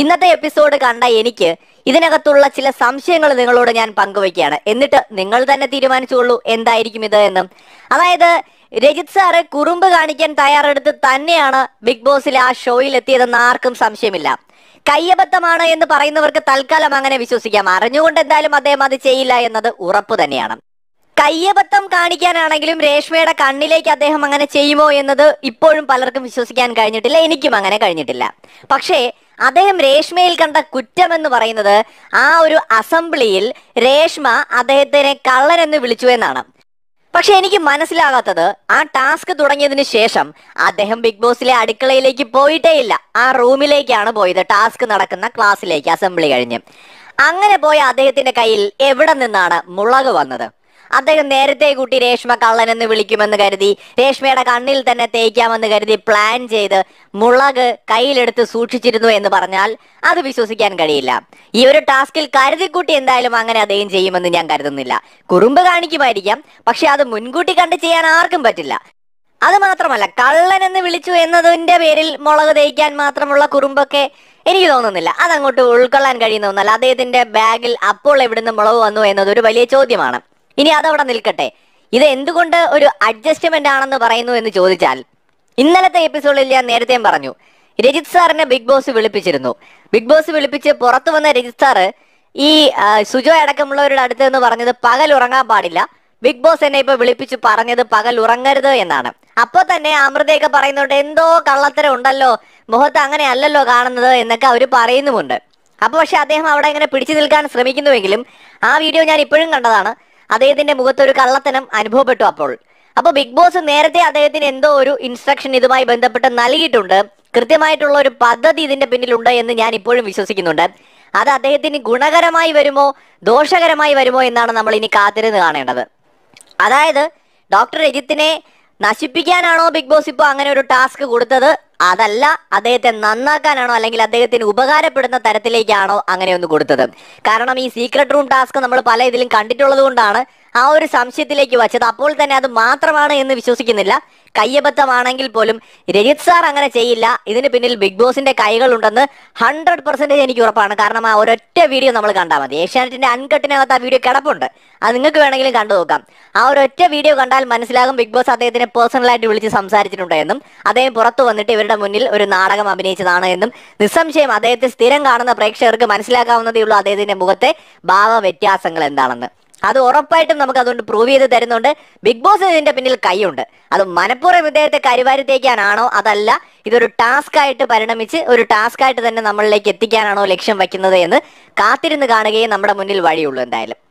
ഇന്നത്തെ എപ്പിസോഡ് കണ്ട എനിക്ക് ഇതിനകത്തുള്ള ചില സംശയങ്ങൾ നിങ്ങളോട് ഞാൻ പങ്കുവയ്ക്കുകയാണ് എന്നിട്ട് നിങ്ങൾ തന്നെ തീരുമാനിച്ചുകൊള്ളൂ എന്തായിരിക്കും ഇത് എന്ന് അതായത് രജിത് സാറ് കുറുമ്പ് കാണിക്കാൻ തയ്യാറെടുത്ത് തന്നെയാണ് ബിഗ് ബോസിൽ ആ ഷോയിൽ എത്തിയതെന്ന് ആർക്കും സംശയമില്ല കയ്യബദ്ധമാണ് എന്ന് പറയുന്നവർക്ക് തൽക്കാലം അങ്ങനെ വിശ്വസിക്കാം അറിഞ്ഞുകൊണ്ട് എന്തായാലും അദ്ദേഹം അത് ചെയ്യില്ല എന്നത് ഉറപ്പ് തന്നെയാണ് കയ്യബദ്ധം കാണിക്കാനാണെങ്കിലും രേഷ്മയുടെ കണ്ണിലേക്ക് അദ്ദേഹം അങ്ങനെ ചെയ്യുമോ എന്നത് ഇപ്പോഴും പലർക്കും വിശ്വസിക്കാൻ കഴിഞ്ഞിട്ടില്ല എനിക്കും അങ്ങനെ കഴിഞ്ഞിട്ടില്ല പക്ഷേ അദ്ദേഹം രേഷ്മയിൽ കണ്ട കുറ്റം എന്ന് പറയുന്നത് ആ ഒരു അസംബ്ലിയിൽ രേഷ്മ അദ്ദേഹത്തിനെ കള്ളനെന്ന് വിളിച്ചു എന്നാണ് പക്ഷെ എനിക്ക് മനസ്സിലാകാത്തത് ആ ടാസ്ക് തുടങ്ങിയതിന് ശേഷം അദ്ദേഹം ബിഗ് ബോസിലെ അടുക്കളയിലേക്ക് പോയിട്ടേ ഇല്ല ആ റൂമിലേക്കാണ് പോയത് ടാസ്ക് നടക്കുന്ന ക്ലാസ്സിലേക്ക് അസംബ്ലി കഴിഞ്ഞ് അങ്ങനെ പോയ അദ്ദേഹത്തിന്റെ കയ്യിൽ എവിടെ നിന്നാണ് മുളക് വന്നത് അദ്ദേഹം നേരത്തെ കുട്ടി രേഷ്മ കള്ളൻ എന്ന് വിളിക്കുമെന്ന് കരുതി രേഷ്മയുടെ കണ്ണിൽ തന്നെ തേക്കാമെന്ന് കരുതി പ്ലാൻ ചെയ്ത് മുളക് കയ്യിലെടുത്ത് സൂക്ഷിച്ചിരുന്നു എന്ന് പറഞ്ഞാൽ അത് വിശ്വസിക്കാൻ കഴിയില്ല ഈ ഒരു ടാസ്കിൽ കരുതിക്കുട്ടി എന്തായാലും അങ്ങനെ അദ്ദേഹം ചെയ്യുമെന്ന് ഞാൻ കരുതുന്നില്ല കുറുമ്പ് കാണിക്കുമായിരിക്കാം പക്ഷെ അത് മുൻകൂട്ടി കണ്ട് ചെയ്യാൻ ആർക്കും പറ്റില്ല അത് മാത്രമല്ല കള്ളൻ എന്ന് വിളിച്ചു എന്നതിന്റെ പേരിൽ മുളക് തേക്കാൻ മാത്രമുള്ള കുറുമ്പൊക്കെ എനിക്ക് തോന്നുന്നില്ല അതങ്ങോട്ട് ഉൾക്കൊള്ളാൻ കഴിയുന്ന ഒന്നല്ല അദ്ദേഹത്തിന്റെ ബാഗിൽ അപ്പോൾ എവിടുന്ന് മുളക് വന്നു എന്നത് ഒരു വലിയ ചോദ്യമാണ് ഇനി അതവിടെ നിൽക്കട്ടെ ഇത് എന്തുകൊണ്ട് ഒരു അഡ്ജസ്റ്റ്മെന്റ് ആണെന്ന് പറയുന്നു എന്ന് ചോദിച്ചാൽ ഇന്നലത്തെ എപ്പിസോഡിൽ ഞാൻ നേരത്തെയും പറഞ്ഞു രജിത് സാറിനെ ബിഗ് ബോസ് വിളിപ്പിച്ചിരുന്നു ബിഗ് ബോസ് വിളിപ്പിച്ച് പുറത്തു വന്ന രജിത് സാറ് ഈ സുജോ അടക്കമുള്ളവരുടെ അടുത്ത് എന്ന് പറഞ്ഞത് പകൽ ഉറങ്ങാൻ പാടില്ല ബിഗ് ബോസ് എന്നെ ഇപ്പൊ വിളിപ്പിച്ച് പറഞ്ഞത് പകൽ ഉറങ്ങരുത് എന്നാണ് അപ്പോൾ തന്നെ അമൃതയൊക്കെ പറയുന്നുണ്ട് എന്തോ കള്ളത്തരം ഉണ്ടല്ലോ മുഖത്ത് അങ്ങനെ അല്ലല്ലോ കാണുന്നത് എന്നൊക്കെ അവർ പറയുന്നുമുണ്ട് അപ്പോൾ പക്ഷെ അദ്ദേഹം അവിടെ ഇങ്ങനെ പിടിച്ചു നിൽക്കാൻ ശ്രമിക്കുന്നുവെങ്കിലും ആ വീഡിയോ ഞാൻ ഇപ്പോഴും കണ്ടതാണ് അദ്ദേഹത്തിന്റെ മുഖത്ത് ഒരു കള്ളത്തനം അനുഭവപ്പെട്ടു അപ്പോൾ അപ്പൊ ബിഗ് ബോസ് നേരത്തെ അദ്ദേഹത്തിന് എന്തോ ഒരു ഇൻസ്ട്രക്ഷൻ ഇതുമായി ബന്ധപ്പെട്ട് നൽകിയിട്ടുണ്ട് കൃത്യമായിട്ടുള്ള ഒരു പദ്ധതി ഇതിന്റെ പിന്നിലുണ്ട് എന്ന് ഞാൻ ഇപ്പോഴും വിശ്വസിക്കുന്നുണ്ട് അത് അദ്ദേഹത്തിന് ഗുണകരമായി വരുമോ ദോഷകരമായി വരുമോ എന്നാണ് നമ്മൾ ഇനി കാത്തിരുന്ന് കാണേണ്ടത് അതായത് ഡോക്ടർ രജിത്തിനെ നശിപ്പിക്കാനാണോ ബിഗ് ബോസ് ഇപ്പോൾ അങ്ങനെ ഒരു ടാസ്ക് കൊടുത്തത് അതല്ല അദ്ദേഹത്തെ നന്നാക്കാനാണോ അല്ലെങ്കിൽ അദ്ദേഹത്തിന് ഉപകാരപ്പെടുന്ന തരത്തിലേക്കാണോ അങ്ങനെ ഒന്ന് കൊടുത്തത് കാരണം ഈ സീക്രട്ട് റൂം ടാസ്ക് നമ്മൾ പല ഇതിലും കണ്ടിട്ടുള്ളത് കൊണ്ടാണ് ആ ഒരു സംശയത്തിലേക്ക് വച്ചത് അപ്പോൾ തന്നെ അത് മാത്രമാണ് എന്ന് വിശ്വസിക്കുന്നില്ല കയ്യബദ്ധമാണെങ്കിൽ പോലും രജിത് സാർ അങ്ങനെ ചെയ്യില്ല ഇതിന് പിന്നിൽ ബിഗ് ബോസിന്റെ കൈകൾ ഉണ്ടെന്ന് ഹൺഡ്രഡ് പെർസെന്റേജ് എനിക്ക് ഉറപ്പാണ് കാരണം ആ ഒരൊറ്റ വീഡിയോ നമ്മൾ കണ്ടാൽ മതി ഏഷ്യാനെറ്റിന്റെ അൺകട്ടിനകത്ത് ആ വീഡിയോ കിടപ്പുണ്ട് അത് നിങ്ങൾക്ക് വേണമെങ്കിലും കണ്ടു നോക്കാം ആ ഒരൊറ്റ വീഡിയോ കണ്ടാൽ മനസ്സിലാകും ബിഗ് ബോസ് അദ്ദേഹത്തിനെ പേഴ്സണലായിട്ട് വിളിച്ച് സംസാരിച്ചിട്ടുണ്ട് എന്നും അദ്ദേഹം പുറത്തു വന്നിട്ട് ഇവരുടെ മുന്നിൽ ഒരു നാടകം അഭിനയിച്ചതാണ് എന്നും നിസ്സംശയം അദ്ദേഹത്തെ സ്ഥിരം കാണുന്ന പ്രേക്ഷകർക്ക് മനസ്സിലാക്കാവുന്നതേ ഉള്ളൂ അദ്ദേഹത്തിന്റെ മുഖത്തെ ഭാവ വ്യത്യാസങ്ങൾ എന്താണെന്ന് അത് ഉറപ്പായിട്ടും നമുക്ക് അതുകൊണ്ട് പ്രൂവ് ചെയ്ത് തരുന്നുണ്ട് ബിഗ് ബോസ് ഇതിന്റെ പിന്നിൽ കൈയുണ്ട് അത് മനഃപൂർവ്വം ഇദ്ദേഹത്തെ കരുവാരി അതല്ല ഇതൊരു ടാസ്ക് ആയിട്ട് പരിണമിച്ച് ഒരു ടാസ്ക് ആയിട്ട് തന്നെ നമ്മളിലേക്ക് എത്തിക്കാനാണോ ലക്ഷ്യം വയ്ക്കുന്നത് എന്ന് കാത്തിരുന്ന് കാണുകയും നമ്മുടെ മുന്നിൽ വഴിയുള്ളൂ എന്തായാലും